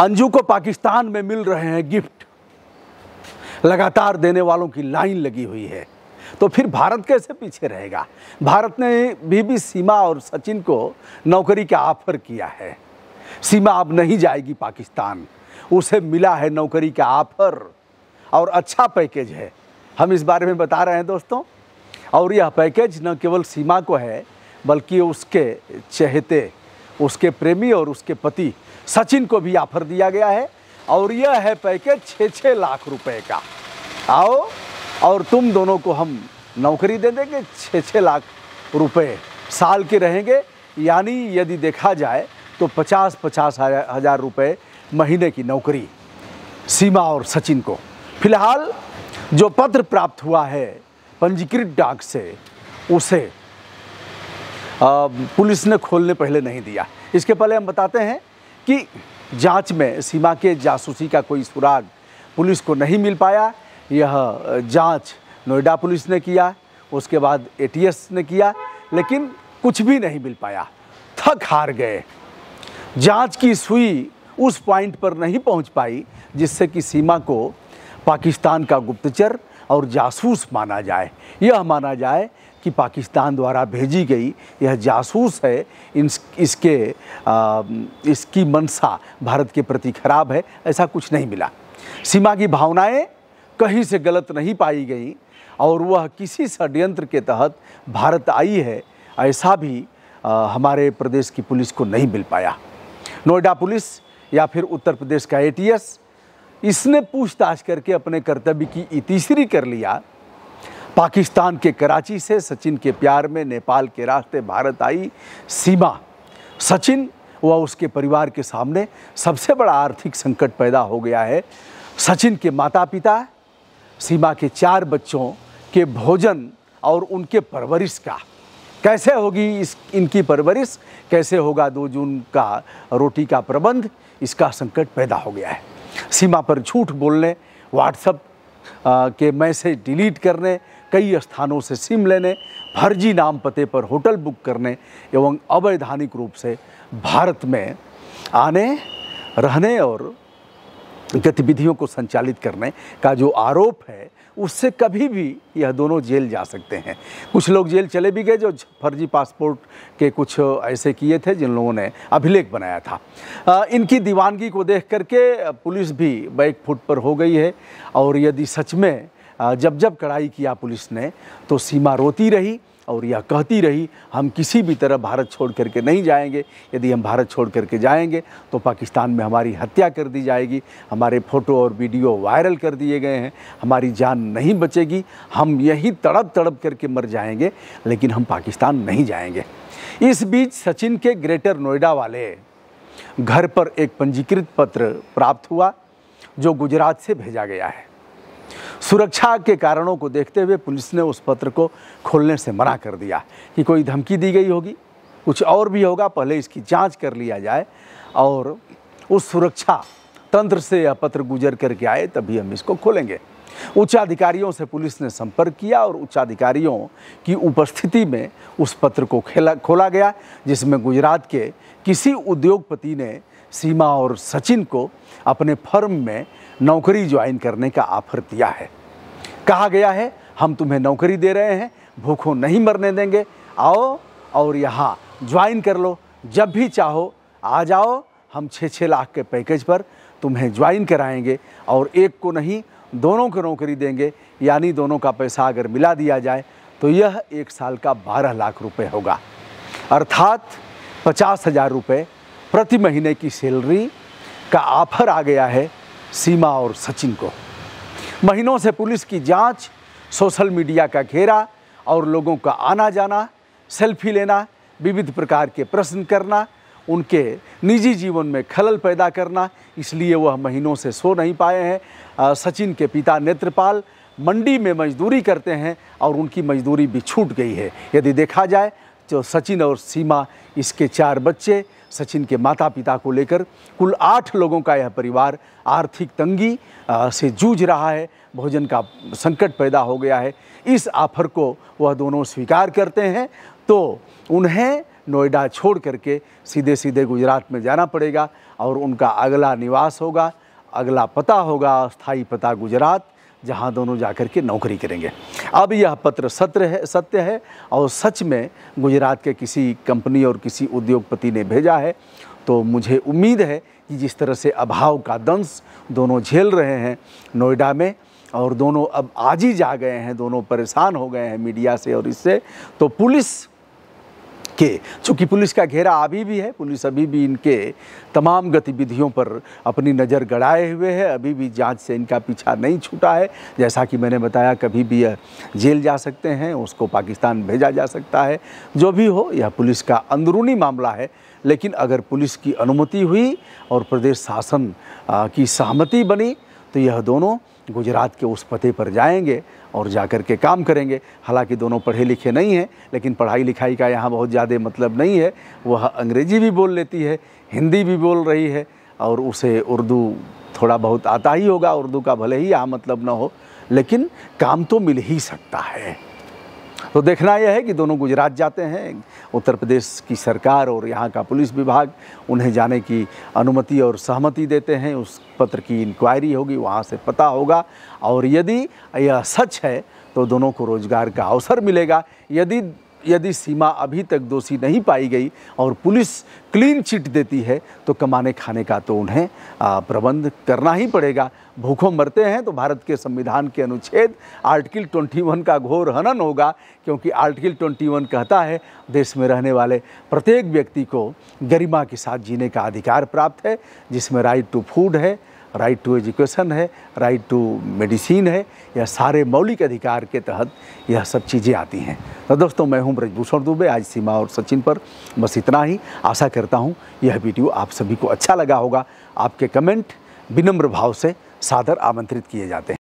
अंजू को पाकिस्तान में मिल रहे हैं गिफ्ट लगातार देने वालों की लाइन लगी हुई है तो फिर भारत कैसे पीछे रहेगा भारत ने भी भी सीमा और सचिन को नौकरी का ऑफर किया है सीमा अब नहीं जाएगी पाकिस्तान उसे मिला है नौकरी का ऑफर और अच्छा पैकेज है हम इस बारे में बता रहे हैं दोस्तों और यह पैकेज न केवल सीमा को है बल्कि उसके चहेते उसके प्रेमी और उसके पति सचिन को भी ऑफर दिया गया है और यह है पैकेज छः छः लाख रुपए का आओ और तुम दोनों को हम नौकरी दे देंगे छः छः लाख रुपए साल के रहेंगे यानी यदि देखा जाए तो पचास पचास हज़ार रुपये महीने की नौकरी सीमा और सचिन को फिलहाल जो पत्र प्राप्त हुआ है पंजीकृत डाक से उसे पुलिस ने खोलने पहले नहीं दिया इसके पहले हम बताते हैं कि जांच में सीमा के जासूसी का कोई सुराग पुलिस को नहीं मिल पाया यह जांच नोएडा पुलिस ने किया उसके बाद एटीएस ने किया लेकिन कुछ भी नहीं मिल पाया थक हार गए जांच की सुई उस पॉइंट पर नहीं पहुंच पाई जिससे कि सीमा को पाकिस्तान का गुप्तचर और जासूस माना जाए यह माना जाए कि पाकिस्तान द्वारा भेजी गई यह जासूस है इन इसके आ, इसकी मनसा भारत के प्रति खराब है ऐसा कुछ नहीं मिला सीमा की भावनाएं कहीं से गलत नहीं पाई गई और वह किसी षड्यंत्र के तहत भारत आई है ऐसा भी आ, हमारे प्रदेश की पुलिस को नहीं मिल पाया नोएडा पुलिस या फिर उत्तर प्रदेश का एटीएस इसने पूछताछ करके अपने कर्तव्य की इतिश्री कर लिया पाकिस्तान के कराची से सचिन के प्यार में नेपाल के रास्ते भारत आई सीमा सचिन व उसके परिवार के सामने सबसे बड़ा आर्थिक संकट पैदा हो गया है सचिन के माता पिता सीमा के चार बच्चों के भोजन और उनके परवरिश का कैसे होगी इस इनकी परवरिश कैसे होगा दो जून का रोटी का प्रबंध इसका संकट पैदा हो गया है सीमा पर झूठ बोलने व्हाट्सअप के मैसेज डिलीट करने कई स्थानों से सिम लेने फर्जी नाम पते पर होटल बुक करने एवं अवैधानिक रूप से भारत में आने रहने और गतिविधियों को संचालित करने का जो आरोप है उससे कभी भी यह दोनों जेल जा सकते हैं कुछ लोग जेल चले भी गए जो फर्जी पासपोर्ट के कुछ ऐसे किए थे जिन लोगों ने अभिलेख बनाया था इनकी दीवानगी को देख करके पुलिस भी बैक फुट पर हो गई है और यदि सच में जब जब कड़ाई किया पुलिस ने तो सीमा रोती रही और यह कहती रही हम किसी भी तरह भारत छोड़ करके नहीं जाएंगे यदि हम भारत छोड़ करके जाएंगे तो पाकिस्तान में हमारी हत्या कर दी जाएगी हमारे फ़ोटो और वीडियो वायरल कर दिए गए हैं हमारी जान नहीं बचेगी हम यही तड़प तड़प करके मर जाएंगे लेकिन हम पाकिस्तान नहीं जाएंगे इस बीच सचिन के ग्रेटर नोएडा वाले घर पर एक पंजीकृत पत्र प्राप्त हुआ जो गुजरात से भेजा गया है सुरक्षा के कारणों को देखते हुए पुलिस ने उस पत्र को खोलने से मना कर दिया कि कोई धमकी दी गई होगी कुछ और भी होगा पहले इसकी जांच कर लिया जाए और उस सुरक्षा तंत्र से यह पत्र गुजर करके आए तभी हम इसको खोलेंगे उच्चाधिकारियों से पुलिस ने संपर्क किया और उच्चाधिकारियों की उपस्थिति में उस पत्र को खेला खोला गया जिसमें गुजरात के किसी उद्योगपति ने सीमा और सचिन को अपने फर्म में नौकरी ज्वाइन करने का ऑफर दिया है कहा गया है हम तुम्हें नौकरी दे रहे हैं भूखों नहीं मरने देंगे आओ और यहाँ ज्वाइन कर लो जब भी चाहो आ जाओ हम छः छः लाख के पैकेज पर तुम्हें ज्वाइन कराएंगे और एक को नहीं दोनों को नौकरी देंगे यानी दोनों का पैसा अगर मिला दिया जाए तो यह एक साल का बारह लाख रुपए होगा अर्थात पचास हज़ार रुपये प्रति महीने की सैलरी का ऑफर आ गया है सीमा और सचिन को महीनों से पुलिस की जांच, सोशल मीडिया का घेरा और लोगों का आना जाना सेल्फी लेना विविध प्रकार के प्रश्न करना उनके निजी जीवन में खलल पैदा करना इसलिए वह महीनों से सो नहीं पाए हैं सचिन के पिता नेत्रपाल मंडी में मजदूरी करते हैं और उनकी मजदूरी भी छूट गई है यदि देखा जाए जो सचिन और सीमा इसके चार बच्चे सचिन के माता पिता को लेकर कुल आठ लोगों का यह परिवार आर्थिक तंगी से जूझ रहा है भोजन का संकट पैदा हो गया है इस आफर को वह दोनों स्वीकार करते हैं तो उन्हें नोएडा छोड़ करके सीधे सीधे गुजरात में जाना पड़ेगा और उनका अगला निवास होगा अगला पता होगा स्थाई पता गुजरात जहाँ दोनों जाकर के नौकरी करेंगे अब यह पत्र सत्र है सत्य है और सच में गुजरात के किसी कंपनी और किसी उद्योगपति ने भेजा है तो मुझे उम्मीद है कि जिस तरह से अभाव का दंश दोनों झेल रहे हैं नोएडा में और दोनों अब आज ही जा गए हैं दोनों परेशान हो गए हैं मीडिया से और इससे तो पुलिस के चूँकि पुलिस का घेरा अभी भी है पुलिस अभी भी इनके तमाम गतिविधियों पर अपनी नज़र गड़ाए हुए है अभी भी जांच से इनका पीछा नहीं छूटा है जैसा कि मैंने बताया कभी भी यह जेल जा सकते हैं उसको पाकिस्तान भेजा जा सकता है जो भी हो यह पुलिस का अंदरूनी मामला है लेकिन अगर पुलिस की अनुमति हुई और प्रदेश शासन की सहमति बनी तो यह दोनों गुजरात के उस पते पर जाएंगे और जाकर के काम करेंगे हालांकि दोनों पढ़े लिखे नहीं हैं लेकिन पढ़ाई लिखाई का यहाँ बहुत ज़्यादा मतलब नहीं है वह अंग्रेज़ी भी बोल लेती है हिंदी भी बोल रही है और उसे उर्दू थोड़ा बहुत आता ही होगा उर्दू का भले ही यहाँ मतलब ना हो लेकिन काम तो मिल ही सकता है तो देखना यह है कि दोनों गुजरात जाते हैं उत्तर प्रदेश की सरकार और यहाँ का पुलिस विभाग उन्हें जाने की अनुमति और सहमति देते हैं उस पत्र की इंक्वायरी होगी वहाँ से पता होगा और यदि यह सच है तो दोनों को रोज़गार का अवसर मिलेगा यदि यदि सीमा अभी तक दोषी नहीं पाई गई और पुलिस क्लीन चिट देती है तो कमाने खाने का तो उन्हें प्रबंध करना ही पड़ेगा भूखों मरते हैं तो भारत के संविधान के अनुच्छेद आर्टिकल 21 का घोर हनन होगा क्योंकि आर्टिकल 21 कहता है देश में रहने वाले प्रत्येक व्यक्ति को गरिमा के साथ जीने का अधिकार प्राप्त है जिसमें राइट टू फूड है राइट टू एजुकेशन है राइट टू मेडिसिन है यह सारे मौलिक अधिकार के तहत यह सब चीज़ें आती हैं तो दोस्तों मैं हूं ब्रजभूषण दुबे आज सीमा और सचिन पर बस इतना ही आशा करता हूं यह वीडियो आप सभी को अच्छा लगा होगा आपके कमेंट विनम्र भाव से सादर आमंत्रित किए जाते हैं